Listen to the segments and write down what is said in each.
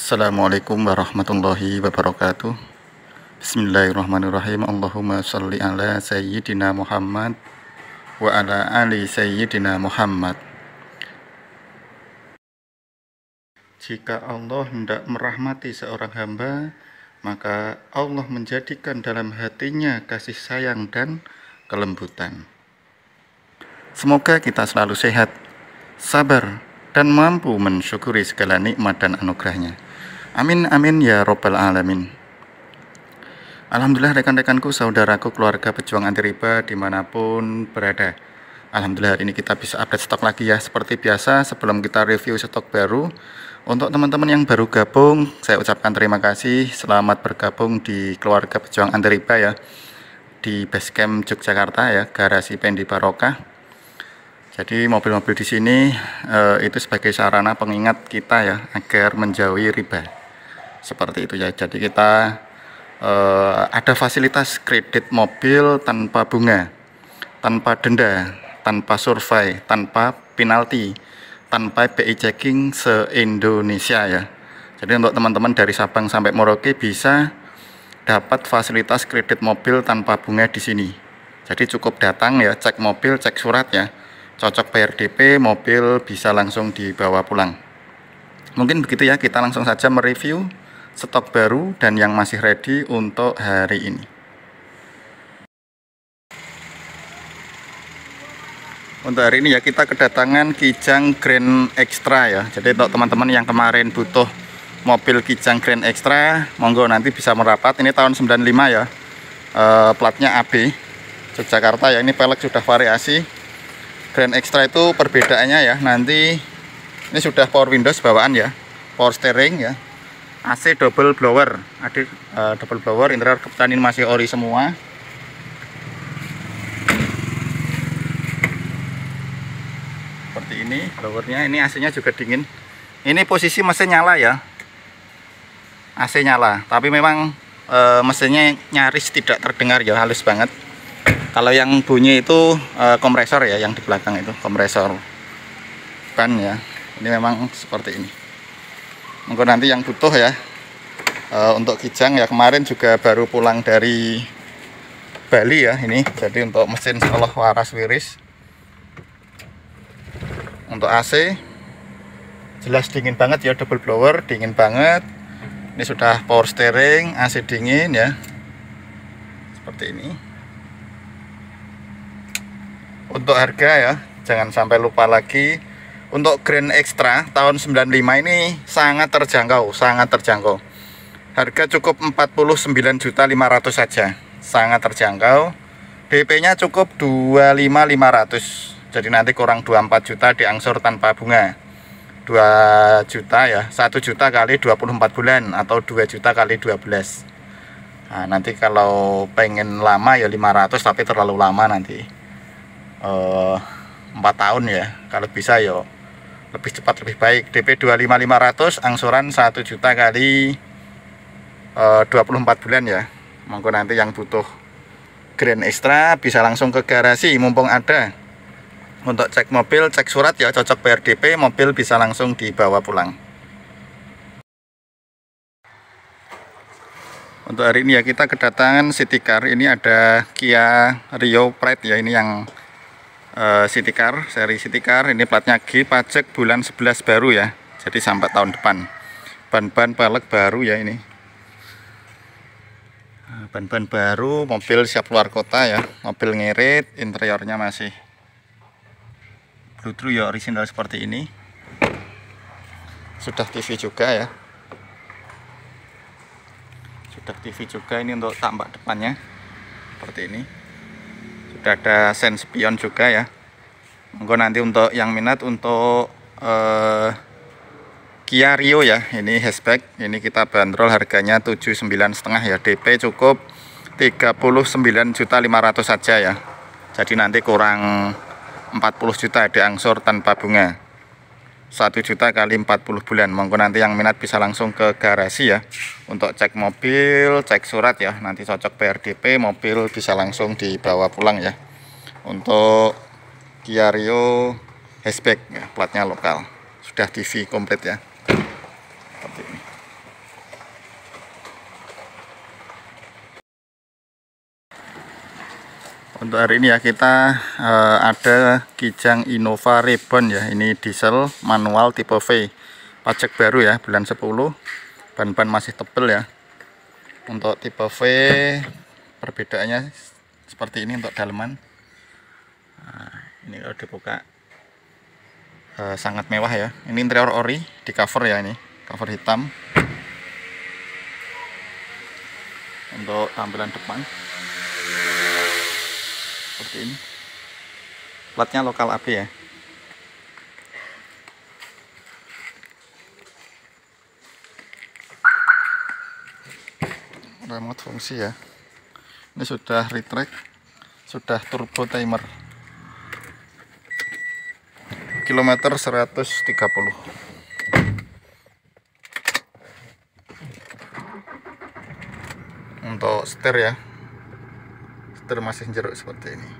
Assalamualaikum warahmatullahi wabarakatuh Bismillahirrahmanirrahim Allahumma salli ala Sayyidina Muhammad Wa ala ali Sayyidina Muhammad Jika Allah hendak merahmati seorang hamba Maka Allah menjadikan dalam hatinya kasih sayang dan kelembutan Semoga kita selalu sehat, sabar, dan mampu mensyukuri segala nikmat dan anugerahnya. Amin amin ya robbal alamin. Alhamdulillah rekan-rekanku, saudaraku, keluarga pejuang anti riba dimanapun berada. Alhamdulillah hari ini kita bisa update stok lagi ya. Seperti biasa sebelum kita review stok baru, untuk teman-teman yang baru gabung, saya ucapkan terima kasih. Selamat bergabung di keluarga pejuang anti riba ya. Di Basecamp Yogyakarta ya, garasi Pendi Barokah. Jadi mobil-mobil di sini eh, itu sebagai sarana pengingat kita ya agar menjauhi riba seperti itu ya jadi kita eh, ada fasilitas kredit mobil tanpa bunga tanpa denda tanpa survei tanpa penalti tanpa BI checking se Indonesia ya jadi untuk teman-teman dari Sabang sampai Merauke bisa dapat fasilitas kredit mobil tanpa bunga di sini. Jadi cukup datang ya, cek mobil, cek surat ya. Cocok PRDP, mobil bisa langsung dibawa pulang. Mungkin begitu ya, kita langsung saja mereview stok baru dan yang masih ready untuk hari ini. Untuk hari ini ya kita kedatangan Kijang Grand Extra ya. Jadi untuk teman-teman yang kemarin butuh mobil Kijang Grand Extra, monggo nanti bisa merapat. Ini tahun 95 ya. E, platnya AB Yogyakarta ya. Ini pelek sudah variasi. Grand Extra itu perbedaannya ya nanti ini sudah power windows bawaan ya. Power steering ya. AC double blower adik uh, double blower interior ini masih ori semua seperti ini blowernya ini AC nya juga dingin ini posisi mesin nyala ya AC nyala tapi memang uh, mesinnya nyaris tidak terdengar ya halus banget kalau yang bunyi itu e, kompresor ya yang di belakang itu kompresor ban ya ini memang seperti ini Mungkin nanti yang butuh ya e, untuk kijang ya kemarin juga baru pulang dari Bali ya ini jadi untuk mesin seolah waras wiris untuk AC jelas dingin banget ya double blower dingin banget ini sudah power steering AC dingin ya seperti ini untuk harga ya jangan sampai lupa lagi untuk Grand Extra tahun 95 ini sangat terjangkau, sangat terjangkau. Harga cukup 49.500 saja. Sangat terjangkau. DP-nya cukup 25.500. Jadi nanti kurang 24 juta diangsur tanpa bunga. 2 juta ya 1 juta kali 24 bulan atau 2 juta kali 12 nah, nanti kalau pengen lama ya 500 tapi terlalu lama nanti uh, eh, 4 tahun ya kalau bisa ya lebih cepat lebih baik DP 25500 angsuran 1 juta kali e, eh, 24 bulan ya monggo nanti yang butuh grand extra bisa langsung ke garasi mumpung ada untuk cek mobil cek surat ya cocok PRDP, mobil bisa langsung dibawa pulang untuk hari ini ya kita kedatangan City Car ini ada Kia Rio Pride ya ini yang uh, city car seri city car ini platnya G pajak bulan 11 baru ya jadi sampai tahun depan ban-ban pelek baru ya ini eh, ban-ban baru mobil siap luar kota ya mobil ngirit interiornya masih blue ya original seperti ini sudah TV juga ya sudah TV juga ini untuk tambah depannya seperti ini sudah ada sense spion juga ya monggo nanti untuk yang minat untuk eh, Kia Rio ya ini hatchback ini kita bandrol harganya 79 setengah ya DP cukup juta ratus saja ya jadi nanti kurang 40 juta diangsur tanpa bunga 1 juta kali 40 bulan monggo nanti yang minat bisa langsung ke garasi ya untuk cek mobil cek surat ya nanti cocok PRDP mobil bisa langsung dibawa pulang ya untuk Kia Rio hatchback ya, platnya lokal sudah TV komplit ya untuk hari ini ya kita uh, ada Kijang Innova Ribbon ya ini diesel manual tipe V pajak baru ya bulan 10 ban-ban masih tebel ya untuk tipe V perbedaannya seperti ini untuk daleman nah, ini kalau dibuka uh, sangat mewah ya ini interior ori di cover ya ini cover hitam untuk tampilan depan seperti ini platnya lokal AB ya remote fungsi ya ini sudah retract sudah turbo timer kilometer 130 untuk setir ya termasuk jeruk seperti ini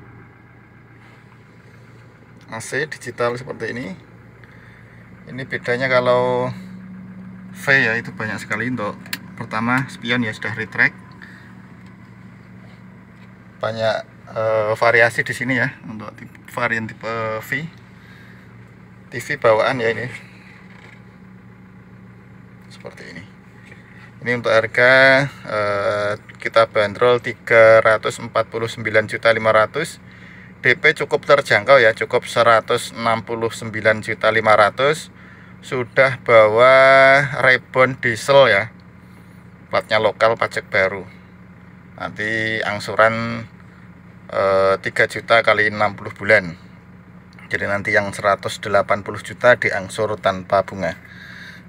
AC digital seperti ini ini bedanya kalau V ya itu banyak sekali untuk pertama spion ya sudah retract banyak e, variasi di sini ya untuk tipe, varian tipe eh, V TV bawaan ya ini seperti ini ini untuk harga eh, kita bandrol 349 juta 500 DP cukup terjangkau ya cukup 169 juta 500 sudah bawa rebon diesel ya platnya lokal pajak baru nanti angsuran eh, 3 juta kali 60 bulan jadi nanti yang 180 juta diangsur tanpa bunga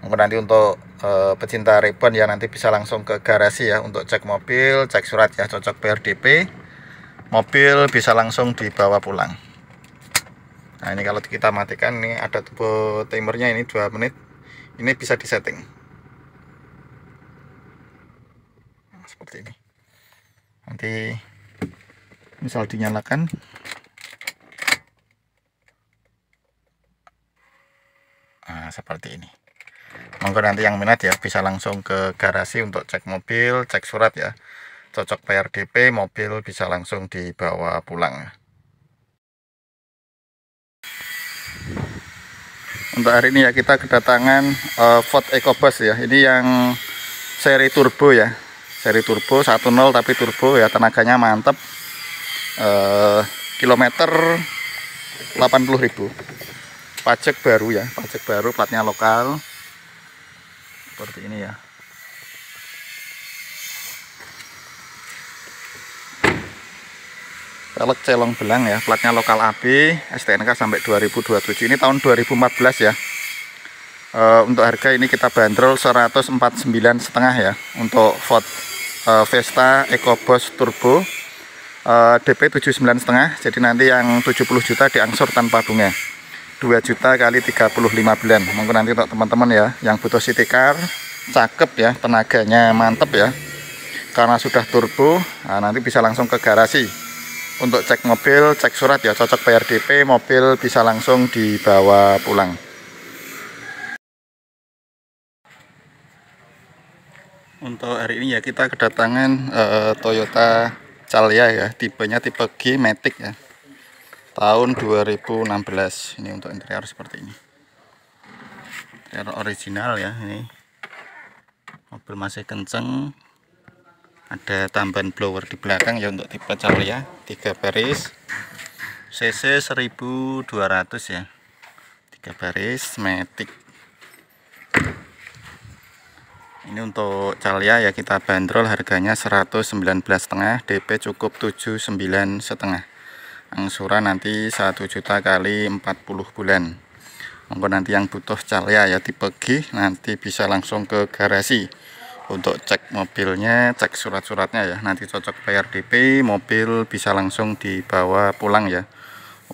mungkin nanti untuk uh, pecinta Rebon ya nanti bisa langsung ke garasi ya untuk cek mobil, cek surat ya cocok PRDP. Mobil bisa langsung dibawa pulang. Nah, ini kalau kita matikan ini ada tubuh timernya ini 2 menit. Ini bisa disetting. Nah, seperti ini. Nanti misal dinyalakan nah, seperti ini monggo nanti yang minat ya bisa langsung ke garasi untuk cek mobil cek surat ya cocok bayar DP mobil bisa langsung dibawa pulang ya. untuk hari ini ya kita kedatangan uh, Ford EcoBus ya ini yang seri turbo ya seri turbo 1.0 tapi turbo ya tenaganya mantep uh, kilometer 80.000 pajak baru ya pajak baru platnya lokal seperti ini ya pelek celong belang ya platnya lokal AB STNK sampai 2027 ini tahun 2014 ya e, untuk harga ini kita bandrol 149 setengah ya untuk Ford e, Vesta EcoBoost Turbo e, DP 79 setengah jadi nanti yang 70 juta diangsur tanpa bunga 2 juta kali 35 bulan Mungkin nanti untuk teman-teman ya yang butuh city car cakep ya tenaganya mantep ya karena sudah turbo nah nanti bisa langsung ke garasi untuk cek mobil cek surat ya cocok PRDP mobil bisa langsung dibawa pulang untuk hari ini ya kita kedatangan uh, Toyota Calya ya tipenya tipe G Matic ya tahun 2016 ini untuk interior seperti ini interior original ya ini mobil masih kenceng ada tambahan blower di belakang ya untuk tipe Calya tiga baris cc 1200 ya tiga baris matic ya. ini untuk Calya ya kita bandrol harganya 119 setengah DP cukup 79 setengah angsuran nanti 1 juta kali 40 bulan monggo nanti yang butuh calya ya tipe G nanti bisa langsung ke garasi untuk cek mobilnya cek surat-suratnya ya nanti cocok bayar DP mobil bisa langsung dibawa pulang ya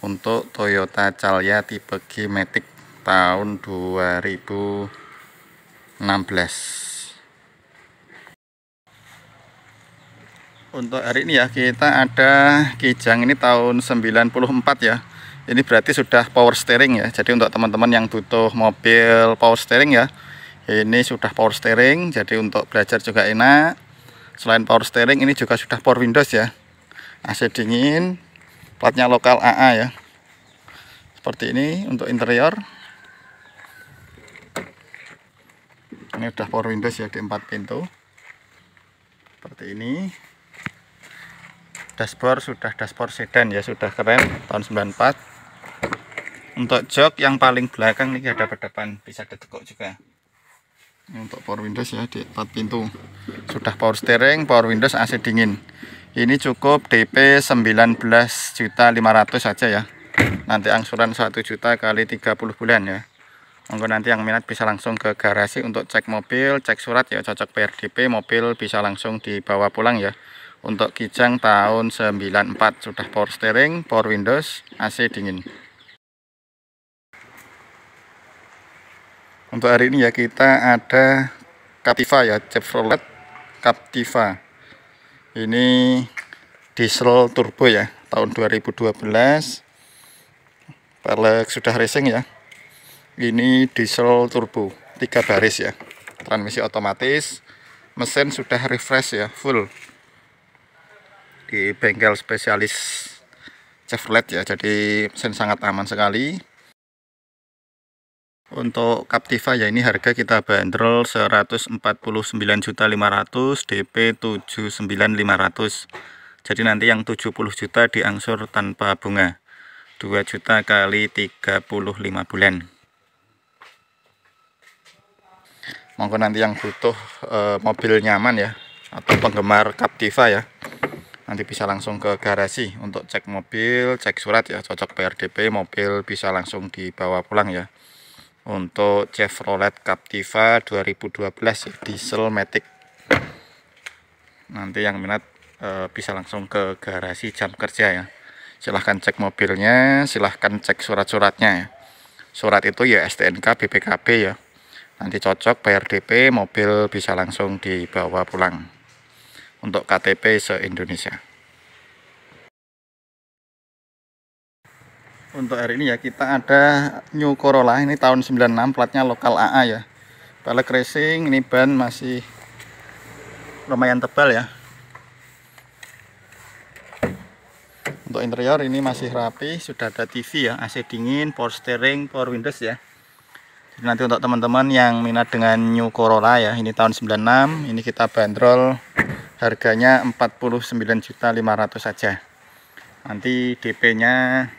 untuk Toyota Calya tipe G Matic tahun 2016 untuk hari ini ya kita ada kijang ini tahun 94 ya ini berarti sudah power steering ya jadi untuk teman-teman yang butuh mobil power steering ya ini sudah power steering jadi untuk belajar juga enak selain power steering ini juga sudah power windows ya AC dingin platnya lokal AA ya seperti ini untuk interior ini sudah power windows ya di empat pintu seperti ini dashboard sudah dashboard sedan ya sudah keren tahun 94 untuk jok yang paling belakang ini ada depan bisa ditekuk juga ini untuk power windows ya di 4 pintu sudah power steering power windows AC dingin ini cukup DP 19.500 saja ya nanti angsuran 1 juta kali 30 bulan ya Monggo nanti yang minat bisa langsung ke garasi untuk cek mobil, cek surat ya cocok PRDP, mobil bisa langsung dibawa pulang ya untuk Kijang tahun 94 sudah power steering, power windows, AC dingin. Untuk hari ini ya kita ada Captiva ya, Chevrolet Captiva. Ini diesel turbo ya, tahun 2012. Pelek sudah racing ya. Ini diesel turbo, tiga baris ya. Transmisi otomatis, mesin sudah refresh ya, full di bengkel spesialis Chevrolet ya jadi mesin sangat aman sekali untuk Captiva ya ini harga kita bandrol 149.500 DP 79.500 jadi nanti yang 70 juta diangsur tanpa bunga 2 juta kali 35 bulan monggo nanti yang butuh e, mobil nyaman ya atau penggemar Captiva ya nanti bisa langsung ke garasi untuk cek mobil cek surat ya cocok PRDP mobil bisa langsung dibawa pulang ya untuk Chevrolet Captiva 2012 ya, diesel matic nanti yang minat e, bisa langsung ke garasi jam kerja ya silahkan cek mobilnya silahkan cek surat-suratnya ya surat itu ya STNK BPKB ya nanti cocok PRDP, mobil bisa langsung dibawa pulang untuk KTP se-Indonesia. Untuk hari ini ya kita ada New Corolla ini tahun 96 platnya lokal AA ya. Balik racing ini ban masih lumayan tebal ya. Untuk interior ini masih rapi, sudah ada TV ya, AC dingin, power steering, power windows ya. Jadi nanti untuk teman-teman yang minat dengan New Corolla ya, ini tahun 96, ini kita bandrol harganya juta 49.500 saja nanti DP nya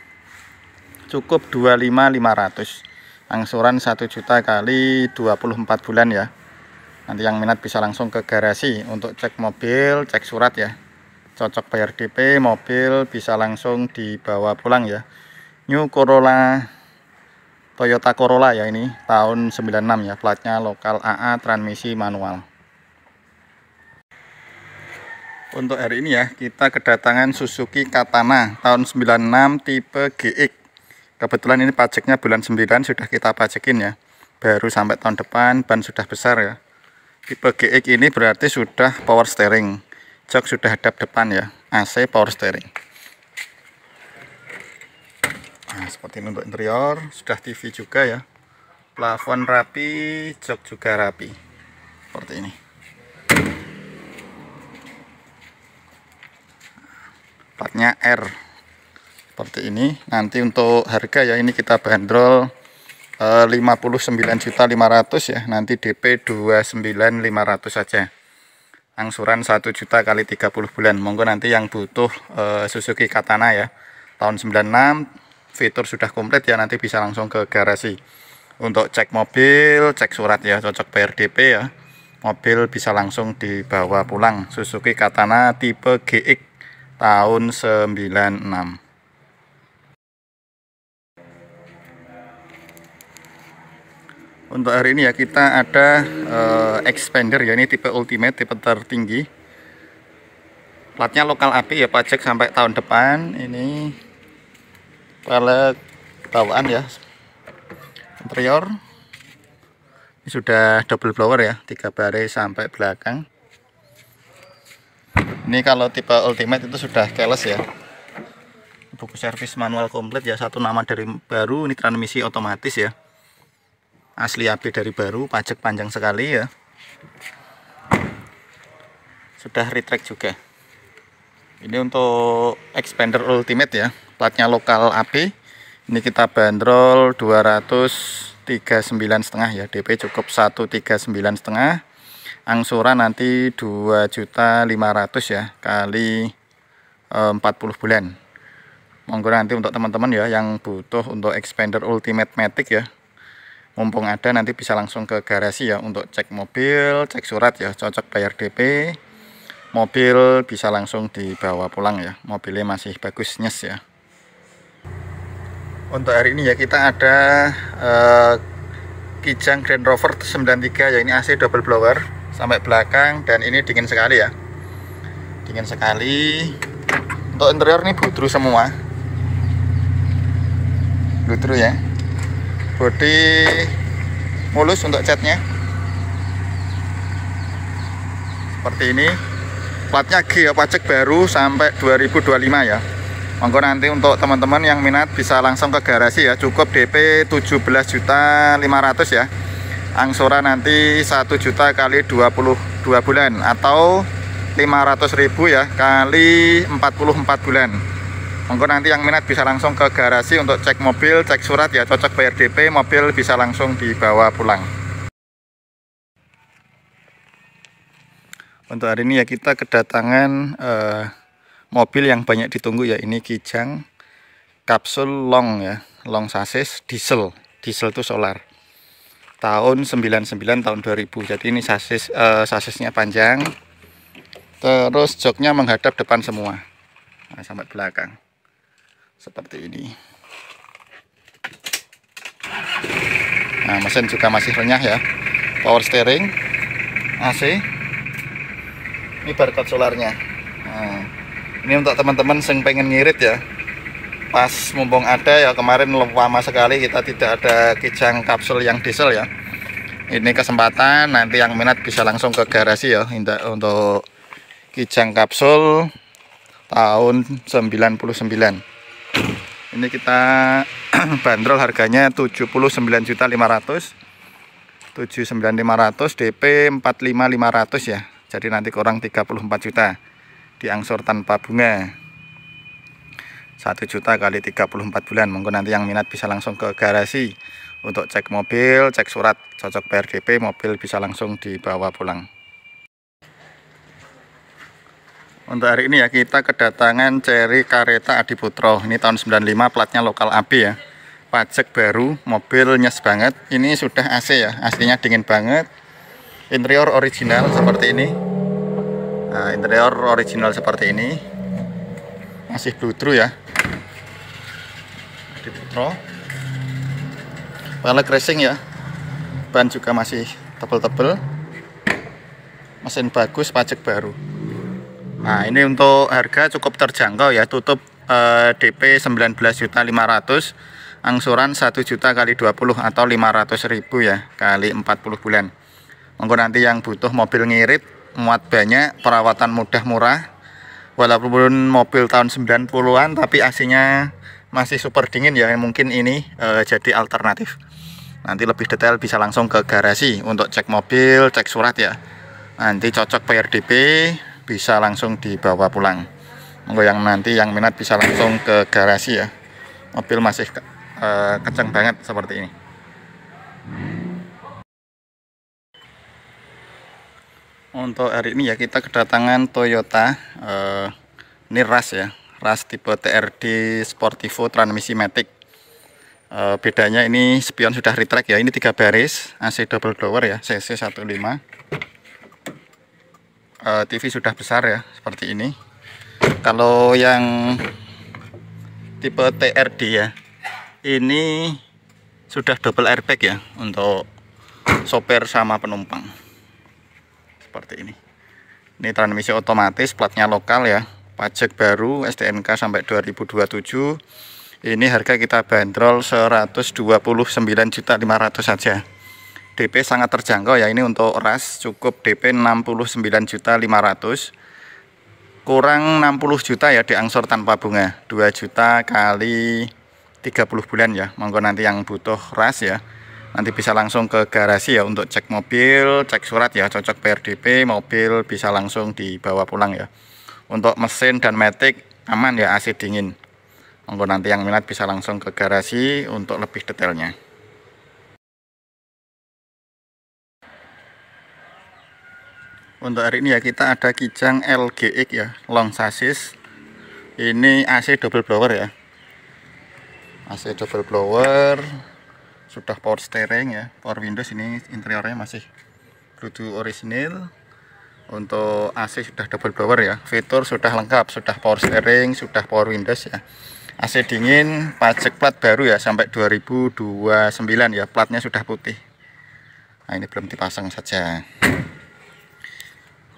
cukup 25.500 angsuran 1 juta kali 24 bulan ya nanti yang minat bisa langsung ke garasi untuk cek mobil cek surat ya cocok bayar DP mobil bisa langsung dibawa pulang ya New Corolla Toyota Corolla ya ini tahun 96 ya platnya lokal AA transmisi manual untuk hari ini ya, kita kedatangan Suzuki Katana tahun 96 tipe GX. Kebetulan ini pajaknya bulan 9 sudah kita pajakin ya. Baru sampai tahun depan ban sudah besar ya. Tipe GX ini berarti sudah power steering. Jok sudah hadap depan ya. AC power steering. Nah, seperti ini untuk interior, sudah TV juga ya. Plafon rapi, jok juga rapi. Seperti ini. platnya R seperti ini nanti untuk harga ya ini kita bandrol eh, 59.500 ya nanti DP 29.500 saja angsuran 1 juta kali 30 bulan monggo nanti yang butuh eh, Suzuki Katana ya tahun 96 fitur sudah komplit ya nanti bisa langsung ke garasi untuk cek mobil cek surat ya cocok bayar DP ya mobil bisa langsung dibawa pulang Suzuki Katana tipe GX tahun 96 untuk hari ini ya kita ada uh, expander ya ini tipe ultimate tipe tertinggi platnya lokal api ya pajak sampai tahun depan ini pelek bawaan ya interior ini sudah double blower ya tiga baris sampai belakang ini kalau tipe ultimate itu sudah keles ya buku servis manual komplit ya satu nama dari baru ini transmisi otomatis ya asli AB dari baru pajak panjang sekali ya sudah retract juga ini untuk expander ultimate ya platnya lokal AB ini kita bandrol 239 setengah ya DP cukup 139 setengah angsuran nanti 2.500 ya kali 40 e, bulan monggo nanti untuk teman-teman ya yang butuh untuk expander ultimate matic ya mumpung ada nanti bisa langsung ke garasi ya untuk cek mobil cek surat ya cocok bayar DP mobil bisa langsung dibawa pulang ya mobilnya masih bagus nyes ya untuk hari ini ya kita ada uh, Kijang Grand Rover 93 ya ini AC double blower sampai belakang dan ini dingin sekali ya dingin sekali untuk interior ini butru semua butru ya body mulus untuk catnya seperti ini platnya G ya pajak baru sampai 2025 ya monggo nanti untuk teman-teman yang minat bisa langsung ke garasi ya cukup DP 17.500 ya angsuran nanti 1 juta kali 22 bulan atau ribu ya kali 44 bulan monggo nanti yang minat bisa langsung ke garasi untuk cek mobil cek surat ya cocok bayar DP mobil bisa langsung dibawa pulang untuk hari ini ya kita kedatangan eh, mobil yang banyak ditunggu ya ini Kijang kapsul long ya long sasis diesel diesel itu solar tahun 99 tahun 2000 jadi ini sasis uh, sasisnya panjang terus joknya menghadap depan semua nah, sampai belakang seperti ini nah mesin juga masih renyah ya power steering AC ini barcode solarnya nah, ini untuk teman-teman yang pengen ngirit ya pas mumpung ada ya kemarin lama sekali kita tidak ada kijang kapsul yang diesel ya ini kesempatan nanti yang minat bisa langsung ke garasi ya untuk kijang kapsul tahun 99 ini kita bandrol harganya 79.500 79.500 DP 45.500 ya jadi nanti kurang 34 juta diangsur tanpa bunga 1 juta kali 34 bulan Mungkin nanti yang minat bisa langsung ke garasi untuk cek mobil cek surat cocok PRDP mobil bisa langsung dibawa pulang untuk hari ini ya kita kedatangan Cherry Kareta Adiputro ini tahun 95 platnya lokal AB ya pajak baru mobil nyes banget ini sudah AC ya aslinya dingin banget interior original seperti ini nah, interior original seperti ini masih blue true ya Putro pelek racing ya ban juga masih tebel-tebel mesin bagus pajak baru nah ini untuk harga cukup terjangkau ya tutup eh, DP 19.500 angsuran 1 juta kali 20 atau 500.000 ya kali 40 bulan monggo nanti yang butuh mobil ngirit muat banyak perawatan mudah murah walaupun mobil tahun 90-an tapi ac masih super dingin ya mungkin ini e, jadi alternatif nanti lebih detail bisa langsung ke garasi untuk cek mobil cek surat ya nanti cocok PRDP bisa langsung dibawa pulang monggo yang nanti yang minat bisa langsung ke garasi ya mobil masih e, banget seperti ini untuk hari ini ya kita kedatangan Toyota eh, ini ras ya ras tipe TRD Sportivo transmisi matic eh, bedanya ini spion sudah retract ya ini tiga baris AC double door ya CC 15 eh, TV sudah besar ya seperti ini kalau yang tipe TRD ya ini sudah double airbag ya untuk sopir sama penumpang seperti ini ini transmisi otomatis platnya lokal ya pajak baru STNK sampai 2027 ini harga kita bandrol 129 juta 500 saja DP sangat terjangkau ya ini untuk ras cukup DP 69 juta 500. kurang 60 juta ya diangsur tanpa bunga 2 juta kali 30 bulan ya monggo nanti yang butuh ras ya nanti bisa langsung ke garasi ya untuk cek mobil cek surat ya cocok PRDP mobil bisa langsung dibawa pulang ya untuk mesin dan metik aman ya AC dingin monggo nanti yang minat bisa langsung ke garasi untuk lebih detailnya untuk hari ini ya kita ada kijang LGX ya long sasis ini AC double blower ya AC double blower sudah power steering ya power windows ini interiornya masih kudu orisinil untuk AC sudah double blower ya fitur sudah lengkap sudah power steering sudah power windows ya AC dingin pajak plat baru ya sampai 2029 ya platnya sudah putih nah ini belum dipasang saja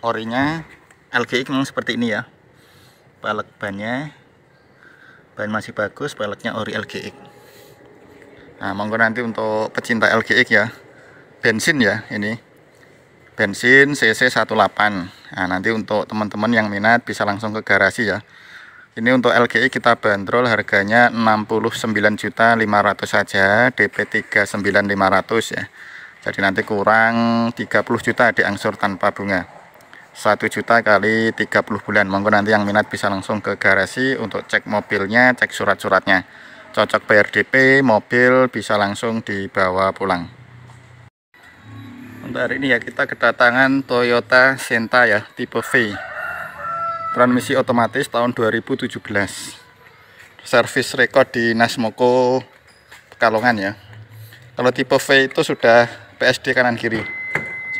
orinya LGI memang seperti ini ya balak bannya ban masih bagus balaknya ori LGX Nah, monggo nanti untuk pecinta LGX ya. Bensin ya ini. Bensin CC 18. Nah, nanti untuk teman-teman yang minat bisa langsung ke garasi ya. Ini untuk LGI kita bandrol harganya 69.500 saja, DP 39.500 ya. Jadi nanti kurang 30 juta di angsur tanpa bunga. 1 juta kali 30 bulan. Monggo nanti yang minat bisa langsung ke garasi untuk cek mobilnya, cek surat-suratnya cocok bayar mobil bisa langsung dibawa pulang untuk hari ini ya kita kedatangan Toyota Senta ya tipe V transmisi otomatis tahun 2017 servis rekod di Nasmoko Pekalongan ya kalau tipe V itu sudah PSD kanan kiri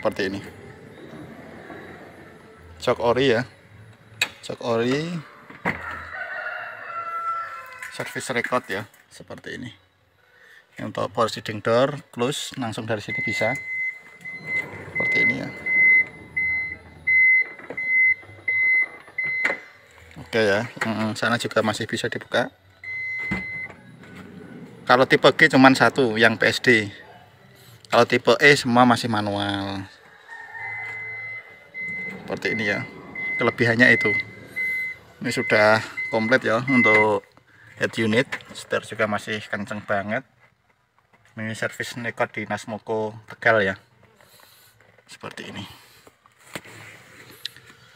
seperti ini cok ori ya cok ori service record ya seperti ini untuk power sliding door close langsung dari sini bisa seperti ini ya oke ya sana juga masih bisa dibuka kalau tipe G cuma satu yang PSD kalau tipe E semua masih manual seperti ini ya kelebihannya itu ini sudah komplit ya untuk head unit setir juga masih kenceng banget Mini service nekot di Nasmoko Tegal ya seperti ini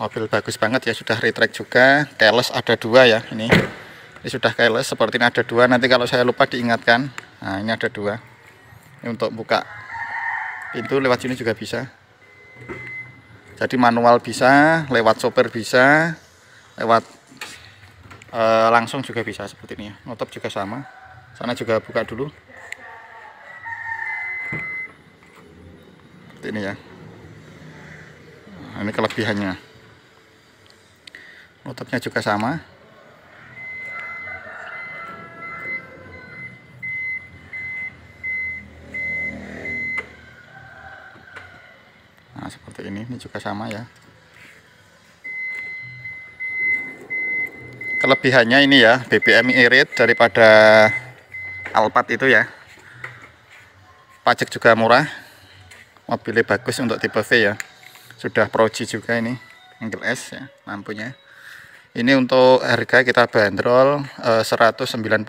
mobil bagus banget ya sudah retract juga keles ada dua ya ini ini sudah keles seperti ini ada dua nanti kalau saya lupa diingatkan nah ini ada dua ini untuk buka pintu lewat sini juga bisa jadi manual bisa lewat sopir bisa lewat e, langsung juga bisa seperti ini ya notop juga sama sana juga buka dulu seperti ini ya nah, ini kelebihannya notopnya juga sama nah seperti ini ini juga sama ya kelebihannya ini ya BBM irit daripada Alphard itu ya pajak juga murah mobilnya bagus untuk tipe V ya sudah proji juga ini angle S ya lampunya ini untuk harga kita bandrol eh, 199.500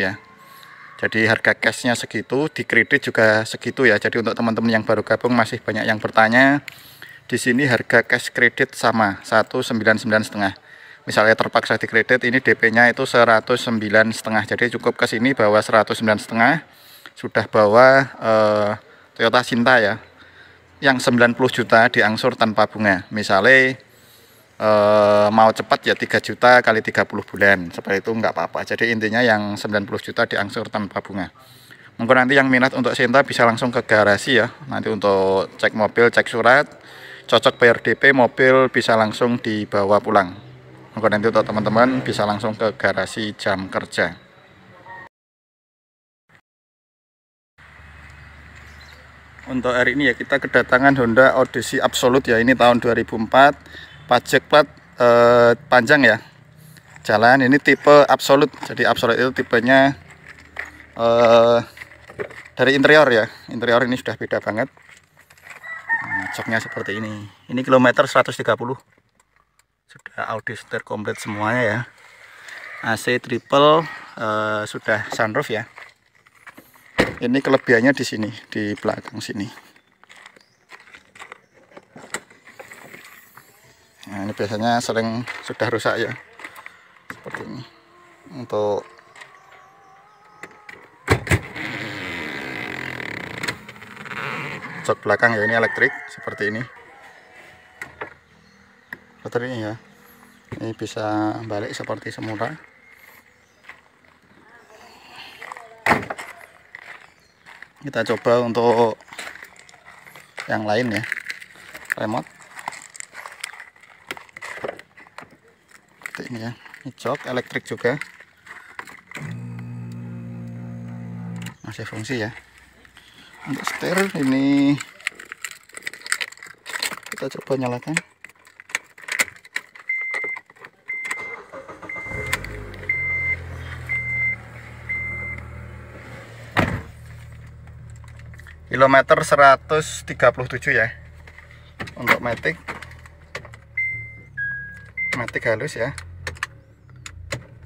ya jadi harga cashnya segitu di kredit juga segitu ya jadi untuk teman-teman yang baru gabung masih banyak yang bertanya di sini harga cash kredit sama 199 setengah misalnya terpaksa dikredit ini DP-nya itu 109 setengah jadi cukup ke sini bawa 109 setengah sudah bawa eh, Toyota Sinta ya yang 90 juta diangsur tanpa bunga misalnya eh, mau cepat ya 3 juta kali 30 bulan seperti itu nggak apa-apa jadi intinya yang 90 juta diangsur tanpa bunga mungkin nanti yang minat untuk Sinta bisa langsung ke garasi ya nanti untuk cek mobil cek surat cocok bayar DP mobil bisa langsung dibawa pulang maka nanti untuk teman-teman bisa langsung ke garasi jam kerja untuk hari ini ya kita kedatangan Honda Odyssey Absolute ya ini tahun 2004 pajak plat eh, panjang ya jalan ini tipe Absolute jadi Absolute itu tipenya eh, dari interior ya interior ini sudah beda banget nah, joknya seperti ini ini kilometer 130 sudah Audi setir komplit semuanya ya AC triple uh, sudah sunroof ya ini kelebihannya di sini di belakang sini nah ini biasanya sering sudah rusak ya seperti ini untuk jok belakang ya ini elektrik seperti ini baterainya ya ini bisa balik seperti semula kita coba untuk yang lain ya remote seperti ini ya ini jok elektrik juga masih fungsi ya untuk setir ini kita coba nyalakan puluh 137 ya untuk matic matic halus ya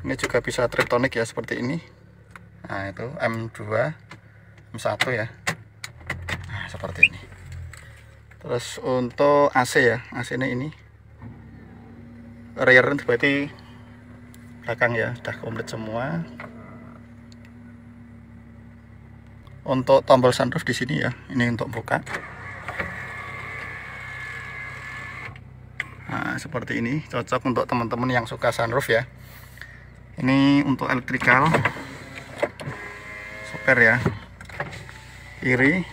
ini juga bisa triptonik ya seperti ini nah itu M2 M1 ya nah seperti ini terus untuk AC ya AC ini ini rear berarti belakang ya udah komplit semua untuk tombol sunroof di sini ya ini untuk buka nah seperti ini cocok untuk teman-teman yang suka sunroof ya ini untuk elektrikal Super ya kiri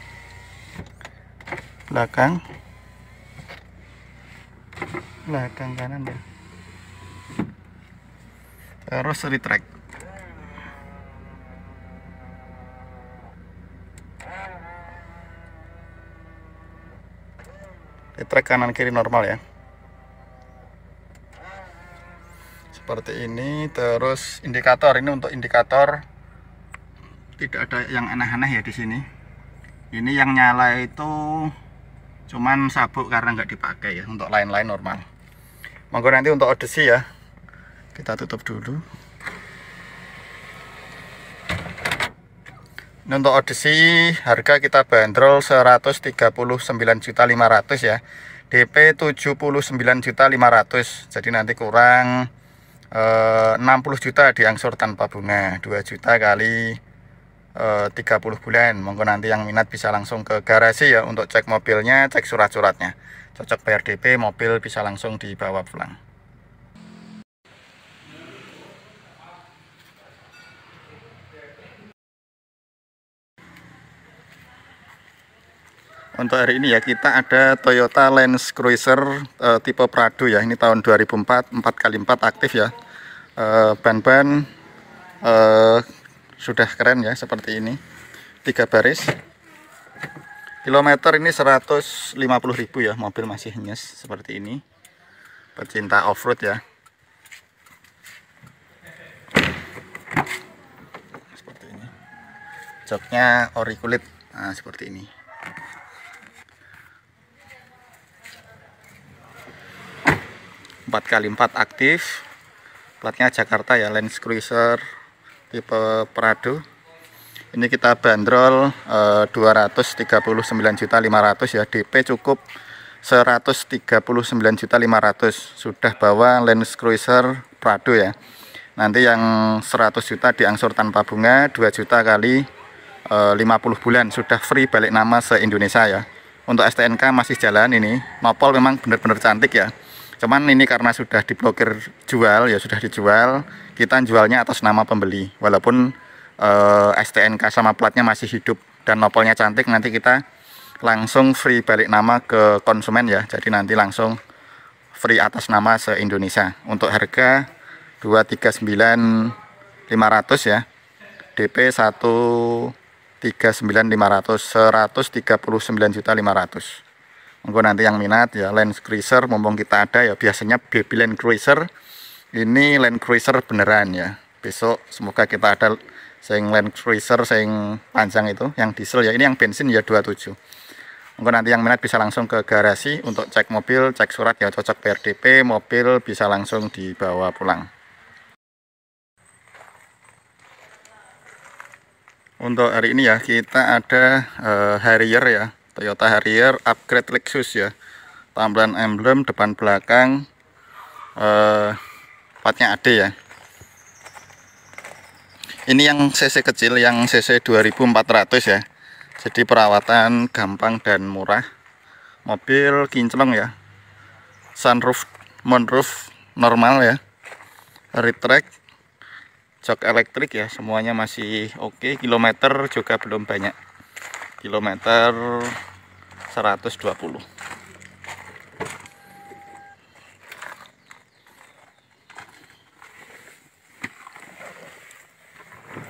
belakang belakang kanan ya terus retract trek kanan kiri normal ya seperti ini terus indikator ini untuk indikator tidak ada yang aneh-aneh ya di sini ini yang nyala itu cuman sabuk karena nggak dipakai ya untuk lain-lain normal monggo nanti untuk odesi ya kita tutup dulu untuk Odyssey harga kita bandrol 139.500 ya DP 79.500 jadi nanti kurang eh, 60 juta diangsur tanpa bunga 2 juta kali eh, 30 bulan monggo nanti yang minat bisa langsung ke garasi ya untuk cek mobilnya cek surat-suratnya cocok bayar DP mobil bisa langsung dibawa pulang Untuk hari ini ya kita ada Toyota Land Cruiser uh, tipe Prado ya. Ini tahun 2004, 4x4 aktif ya. Eh, ban-ban uh, uh, sudah keren ya seperti ini. Tiga baris. Kilometer ini 150.000 ya, mobil masih nyes seperti ini. Pecinta off-road ya. Seperti ini. Joknya ori kulit. Nah, seperti ini. 4x4 aktif platnya Jakarta ya Land Cruiser tipe Prado ini kita bandrol eh, 239.500 ya DP cukup 139.500 sudah bawa Land Cruiser Prado ya nanti yang 100 juta diangsur tanpa bunga 2 juta kali eh, 50 bulan sudah free balik nama se-Indonesia ya untuk STNK masih jalan ini nopol memang benar-benar cantik ya cuman ini karena sudah diblokir jual ya sudah dijual kita jualnya atas nama pembeli walaupun eh, STNK sama platnya masih hidup dan nopolnya cantik nanti kita langsung free balik nama ke konsumen ya jadi nanti langsung free atas nama se-Indonesia untuk harga 239.500 ya DP 139.500 139.500 monggo nanti yang minat ya Land Cruiser mumpung kita ada ya biasanya baby Land Cruiser ini Land Cruiser beneran ya besok semoga kita ada sing Land Cruiser sing panjang itu yang diesel ya ini yang bensin ya 27 monggo nanti yang minat bisa langsung ke garasi untuk cek mobil cek surat ya cocok PRDP mobil bisa langsung dibawa pulang untuk hari ini ya kita ada uh, Harrier ya Toyota Harrier upgrade Lexus ya tampilan emblem depan belakang eh, platnya AD ya ini yang CC kecil yang CC 2400 ya jadi perawatan gampang dan murah mobil kinclong ya sunroof moonroof normal ya retract jok elektrik ya semuanya masih oke okay. kilometer juga belum banyak kilometer 120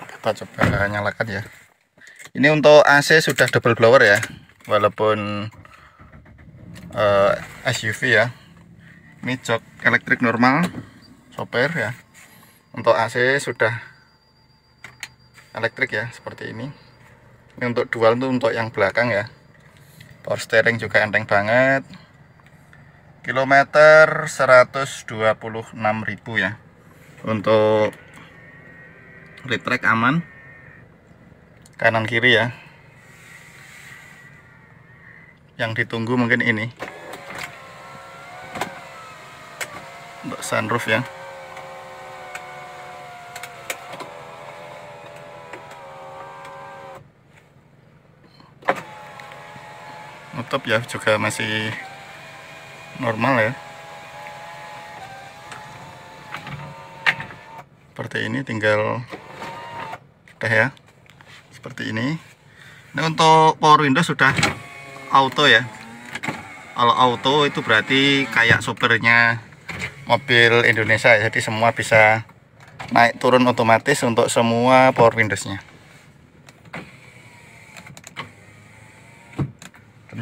kita coba nyalakan ya ini untuk AC sudah double blower ya walaupun uh, eh, SUV ya ini jok elektrik normal sopir ya untuk AC sudah elektrik ya seperti ini ini untuk dual tuh untuk yang belakang ya power steering juga enteng banget kilometer 126.000 ya untuk retrack aman kanan kiri ya yang ditunggu mungkin ini untuk sunroof ya tutup ya juga masih normal ya seperti ini tinggal deh ya seperti ini ini untuk power window sudah auto ya kalau auto itu berarti kayak sopirnya mobil Indonesia ya, jadi semua bisa naik turun otomatis untuk semua power windowsnya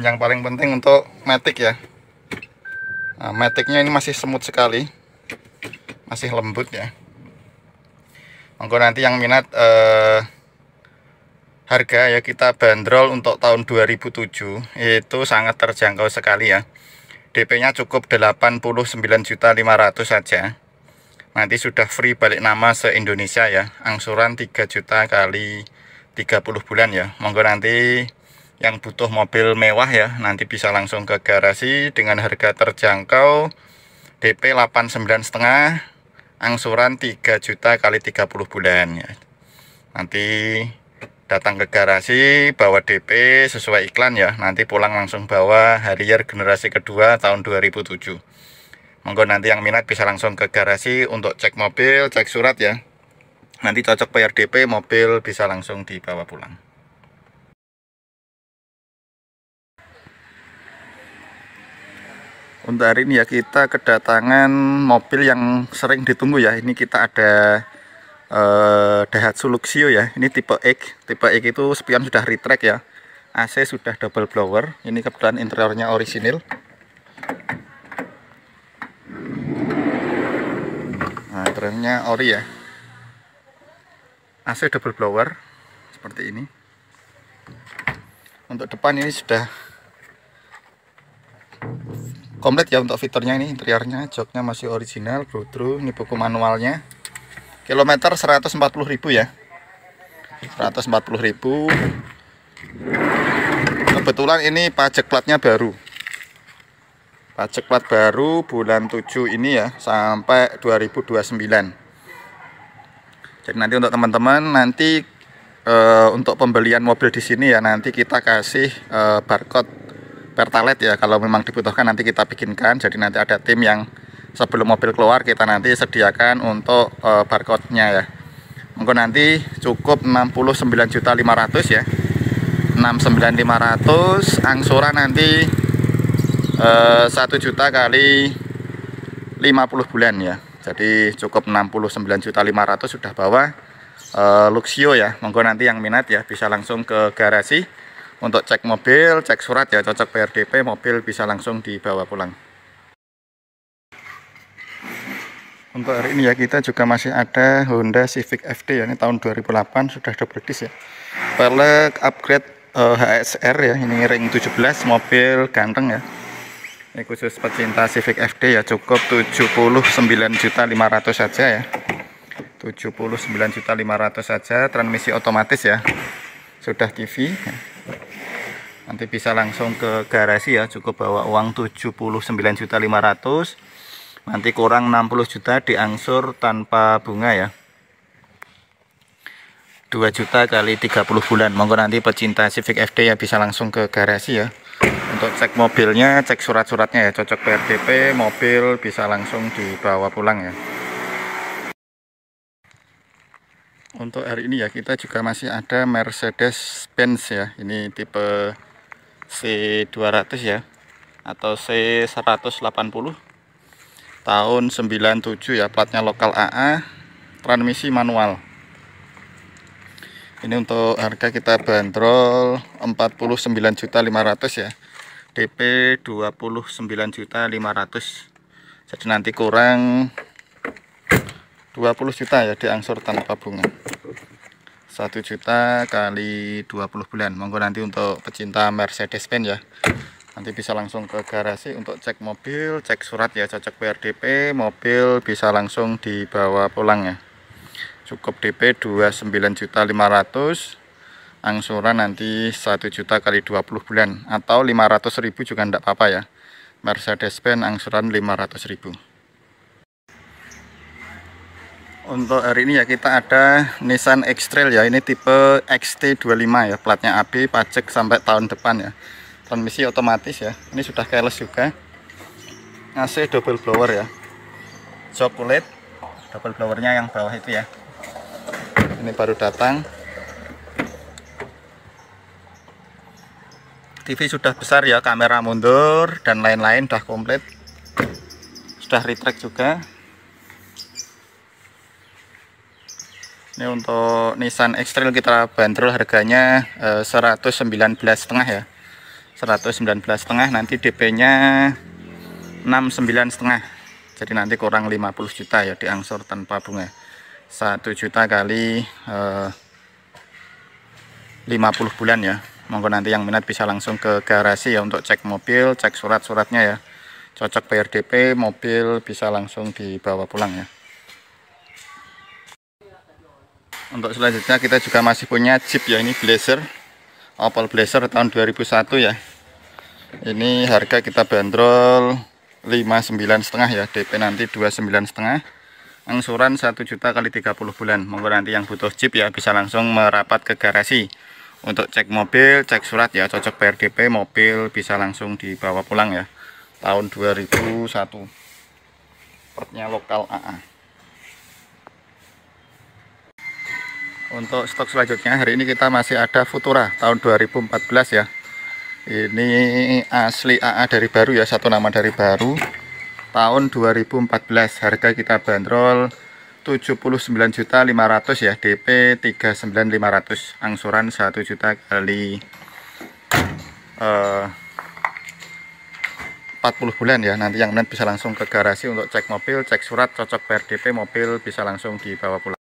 yang paling penting untuk metik ya nah, maticnya ini masih semut sekali masih lembut ya monggo nanti yang minat eh, harga ya kita bandrol untuk tahun 2007 itu sangat terjangkau sekali ya DP-nya cukup 89.500 saja nanti sudah free balik nama se-Indonesia ya angsuran 3 juta kali 30 bulan ya monggo nanti yang butuh mobil mewah ya nanti bisa langsung ke garasi dengan harga terjangkau DP 89 setengah angsuran 3 juta kali 30 bulan ya. nanti datang ke garasi bawa DP sesuai iklan ya nanti pulang langsung bawa Harrier generasi kedua tahun 2007 monggo nanti yang minat bisa langsung ke garasi untuk cek mobil cek surat ya nanti cocok bayar DP mobil bisa langsung dibawa pulang Untuk hari ini ya kita kedatangan mobil yang sering ditunggu ya. Ini kita ada eh, Daihatsu Luxio ya. Ini tipe X. Tipe X itu spion sudah retract ya. AC sudah double blower. Ini kebetulan interiornya orisinil. Nah, interiornya ori ya. AC double blower seperti ini. Untuk depan ini sudah komplit ya untuk fiturnya ini interiornya joknya masih original brutru ini buku manualnya kilometer 140.000 ya 140.000 kebetulan ini pajak platnya baru pajak plat baru bulan 7 ini ya sampai 2029 jadi nanti untuk teman-teman nanti e, untuk pembelian mobil di sini ya nanti kita kasih e, barcode pertalite ya kalau memang dibutuhkan nanti kita bikinkan jadi nanti ada tim yang sebelum mobil keluar kita nanti sediakan untuk uh, barcode-nya ya mungkin nanti cukup 69 juta 500 ya 69.500 angsuran nanti eh, satu juta kali 50 bulan ya jadi cukup 69 juta 500 sudah bawa uh, Luxio ya monggo nanti yang minat ya bisa langsung ke garasi untuk cek mobil, cek surat ya cocok PRDP, mobil bisa langsung dibawa pulang. Untuk hari ini ya kita juga masih ada Honda Civic FD ya, ini tahun 2008 sudah double disc ya. Pelek upgrade uh, eh, HSR ya, ini ring 17 mobil ganteng ya. Ini khusus pecinta Civic FD ya cukup 79.500 saja ya. 79.500 saja transmisi otomatis ya. Sudah TV. Ya nanti bisa langsung ke garasi ya cukup bawa uang 79.500 nanti kurang 60 juta diangsur tanpa bunga ya 2 juta kali 30 bulan monggo nanti pecinta Civic FD ya bisa langsung ke garasi ya untuk cek mobilnya cek surat-suratnya ya cocok prtp mobil bisa langsung dibawa pulang ya untuk hari ini ya kita juga masih ada Mercedes-Benz ya ini tipe C200 ya atau C180 tahun 97 ya platnya lokal AA transmisi manual ini untuk harga kita bandrol 49.500 ya DP 29.500 jadi nanti kurang 20 juta ya diangsur tanpa bunga 1 juta kali 20 bulan monggo nanti untuk pecinta Mercedes-Benz ya nanti bisa langsung ke garasi untuk cek mobil cek surat ya cocok PRDP mobil bisa langsung dibawa pulang ya cukup DP 2,9 juta 500, angsuran nanti 1 juta kali 20 bulan atau 500.000 juga enggak apa-apa ya Mercedes-Benz angsuran 500 ribu. Untuk hari ini ya kita ada Nissan X-Trail ya. Ini tipe XT25 ya, platnya AB, pajak sampai tahun depan ya. Transmisi otomatis ya. Ini sudah keles juga. AC double blower ya. Jok kulit double blowernya yang bawah itu ya. Ini baru datang. TV sudah besar ya, kamera mundur dan lain-lain sudah komplit. Sudah retract juga. Ini untuk Nissan X-Trail kita bantrol harganya eh, 119,5 ya. 119,5 nanti DP-nya 69,5. Jadi nanti kurang 50 juta ya diangsur tanpa bunga. 1 juta kali eh, 50 bulan ya. Monggo nanti yang minat bisa langsung ke garasi ya untuk cek mobil, cek surat-suratnya ya. Cocok bayar DP, mobil bisa langsung dibawa pulang ya. untuk selanjutnya kita juga masih punya Jeep ya ini Blazer Opel Blazer tahun 2001 ya ini harga kita bandrol 59 setengah ya DP nanti 29 setengah angsuran 1 juta kali 30 bulan monggo nanti yang butuh Jeep ya bisa langsung merapat ke garasi untuk cek mobil cek surat ya cocok PRDP mobil bisa langsung dibawa pulang ya tahun 2001 portnya lokal AA untuk stok selanjutnya hari ini kita masih ada Futura tahun 2014 ya ini asli AA dari baru ya satu nama dari baru tahun 2014 harga kita bandrol 79.500 ya DP 39.500 angsuran 1 juta kali eh, uh, 40 bulan ya nanti yang lain bisa langsung ke garasi untuk cek mobil cek surat cocok bayar mobil bisa langsung dibawa pulang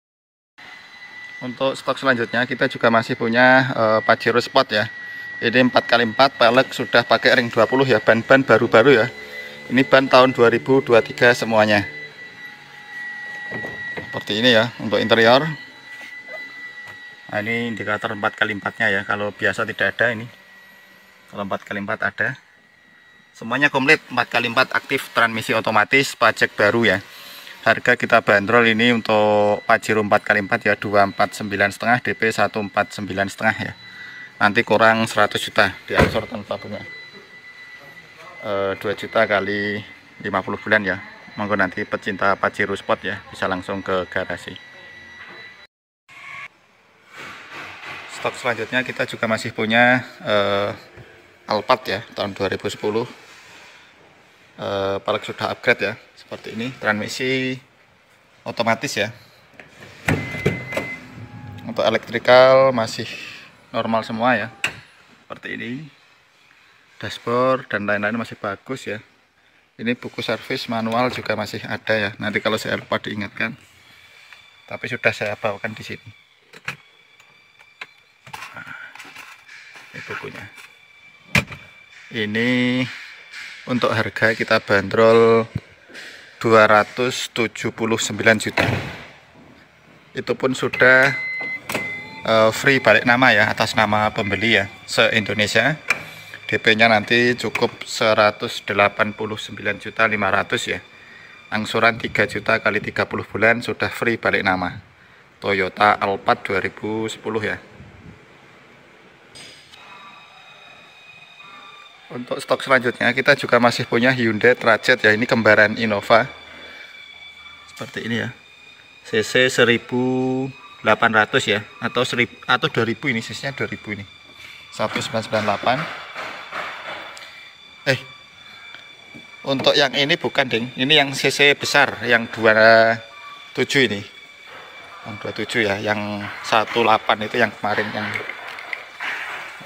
untuk stok selanjutnya kita juga masih punya uh, Pajero Sport ya. Ini 4x4 pelek sudah pakai ring 20 ya, ban-ban baru-baru ya. Ini ban tahun 2023 semuanya. Seperti ini ya untuk interior. Nah, ini indikator 4x4-nya ya. Kalau biasa tidak ada ini. Kalau 4x4 ada. Semuanya komplit 4x4 aktif transmisi otomatis pajak baru ya harga kita bandrol ini untuk Pajero 4x4 ya 249 setengah DP 149 setengah ya nanti kurang 100 juta diangsur tanpa bunga e, eh, 2 juta kali 50 bulan ya monggo nanti pecinta Pajero Spot ya bisa langsung ke garasi stok selanjutnya kita juga masih punya e, Alphard ya tahun 2010 e, Park sudah upgrade ya seperti ini transmisi otomatis ya untuk elektrikal masih normal semua ya seperti ini dashboard dan lain-lain masih bagus ya ini buku servis manual juga masih ada ya nanti kalau saya lupa diingatkan tapi sudah saya bawakan di sini nah, ini bukunya ini untuk harga kita bandrol 279 juta itu pun sudah eh, free balik nama ya atas nama pembeli ya se-Indonesia DP nya nanti cukup juta ratus ya angsuran 3 juta kali 30 bulan sudah free balik nama Toyota Alphard 2010 ya Untuk stok selanjutnya kita juga masih punya Hyundai Trajet ya ini kembaran Innova. Seperti ini ya. CC 1800 ya atau 1000 atau 2000 ini CC-nya 2000 ini. 1998. Eh. Untuk yang ini bukan, Ding. Ini yang CC besar yang 27 ini. Yang 27 ya, yang 18 itu yang kemarin yang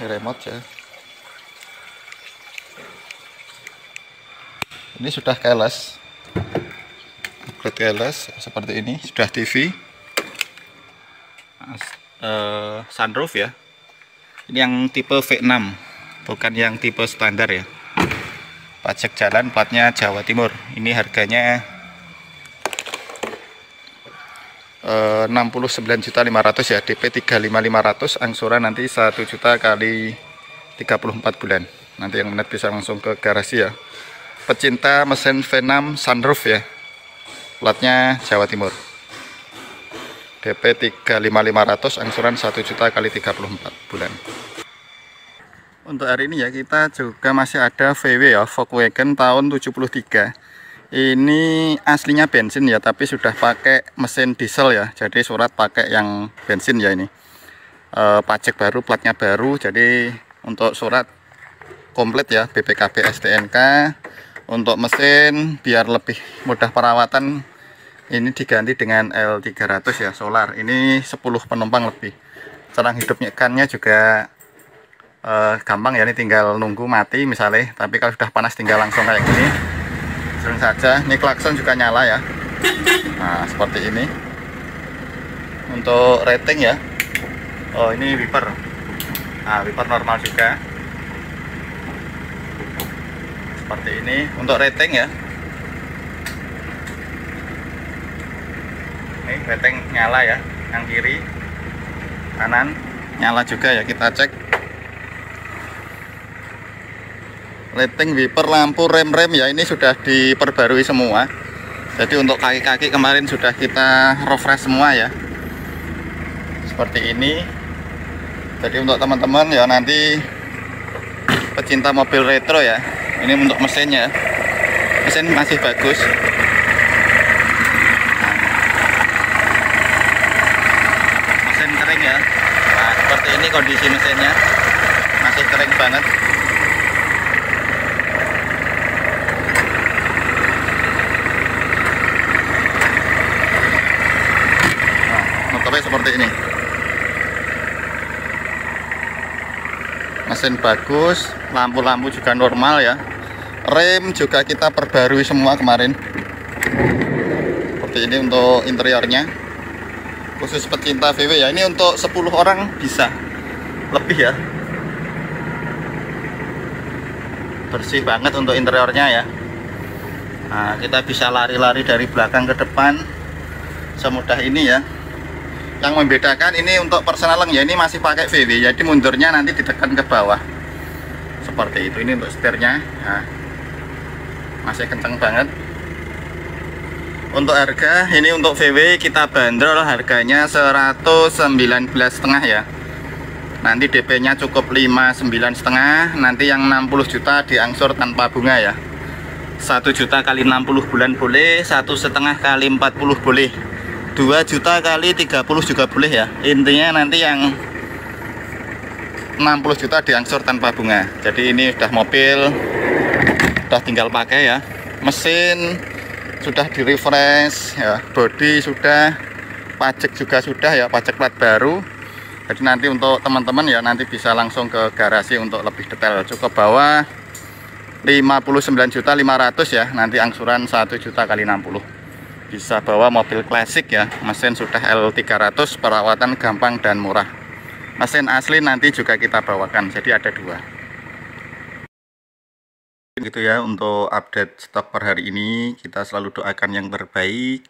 remote ya. ini sudah keles upgrade keles seperti ini sudah TV uh, eh, sunroof ya ini yang tipe V6 bukan yang tipe standar ya pajak jalan platnya Jawa Timur ini harganya eh, uh, 69.500 ya DP 35.500 angsuran nanti 1 juta kali 34 bulan nanti yang menet bisa langsung ke garasi ya pecinta mesin V6 sunroof ya platnya Jawa Timur DP 35500 angsuran 1 juta kali 34 bulan untuk hari ini ya kita juga masih ada VW ya Volkswagen tahun 73 ini aslinya bensin ya tapi sudah pakai mesin diesel ya jadi surat pakai yang bensin ya ini e, pajak baru platnya baru jadi untuk surat komplit ya BPKB STNK untuk mesin biar lebih mudah perawatan ini diganti dengan L300 ya solar ini 10 penumpang lebih terang hidupnya ikannya juga eh, gampang ya ini tinggal nunggu mati misalnya tapi kalau sudah panas tinggal langsung kayak gini sering saja ini klakson juga nyala ya nah seperti ini untuk rating ya oh ini wiper nah wiper normal juga seperti ini untuk rating ya ini rating nyala ya yang kiri kanan nyala juga ya kita cek rating wiper lampu rem-rem ya ini sudah diperbarui semua jadi untuk kaki-kaki kemarin sudah kita refresh semua ya seperti ini jadi untuk teman-teman ya nanti pecinta mobil retro ya ini untuk mesinnya mesin masih bagus mesin kering ya nah seperti ini kondisi mesinnya masih kering banget nah, seperti ini mesin bagus lampu-lampu juga normal ya rem juga kita perbarui semua kemarin seperti ini untuk interiornya khusus pecinta VW ya ini untuk 10 orang bisa lebih ya bersih banget untuk interiornya ya nah, kita bisa lari-lari dari belakang ke depan semudah ini ya yang membedakan ini untuk personal ya ini masih pakai VW jadi mundurnya nanti ditekan ke bawah seperti itu ini untuk setirnya ya. masih kenceng banget untuk harga ini untuk VW kita bandrol harganya 119 setengah ya nanti DP nya cukup 5,9 setengah. nanti yang 60 juta diangsur tanpa bunga ya 1 juta kali 60 bulan boleh satu setengah kali 40 boleh 2 juta kali 30 juga boleh ya intinya nanti yang 60 juta diangsur tanpa bunga jadi ini sudah mobil sudah tinggal pakai ya mesin sudah di refresh ya body sudah pajak juga sudah ya pajak plat baru jadi nanti untuk teman-teman ya nanti bisa langsung ke garasi untuk lebih detail cukup juta 59.500 ya nanti angsuran 1 juta kali 60 bisa bawa mobil klasik ya mesin sudah L300 perawatan gampang dan murah mesin asli nanti juga kita bawakan jadi ada dua gitu ya untuk update stok per hari ini kita selalu doakan yang terbaik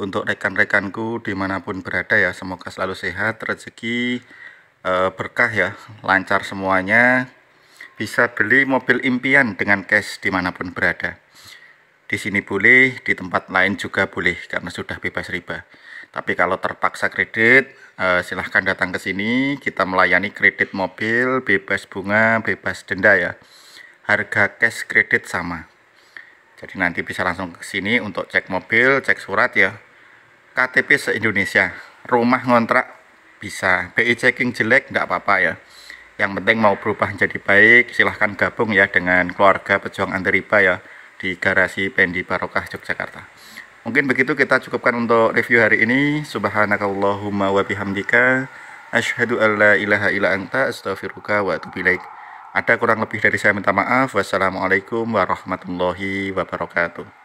untuk rekan-rekanku dimanapun berada ya semoga selalu sehat rezeki eh, berkah ya lancar semuanya bisa beli mobil impian dengan cash dimanapun berada di sini boleh, di tempat lain juga boleh karena sudah bebas riba. Tapi kalau terpaksa kredit, eh, silahkan datang ke sini. Kita melayani kredit mobil, bebas bunga, bebas denda ya. Harga cash kredit sama. Jadi nanti bisa langsung ke sini untuk cek mobil, cek surat ya. KTP se-Indonesia, rumah ngontrak bisa. BI checking jelek nggak apa-apa ya. Yang penting mau berubah jadi baik, silahkan gabung ya dengan keluarga pejuang anti ya di garasi Pendi Barokah Yogyakarta. Mungkin begitu kita cukupkan untuk review hari ini. Subhanakallahumma wa bihamdika asyhadu alla ilaha illa anta astaghfiruka wa atubu Ada kurang lebih dari saya minta maaf. Wassalamualaikum warahmatullahi wabarakatuh.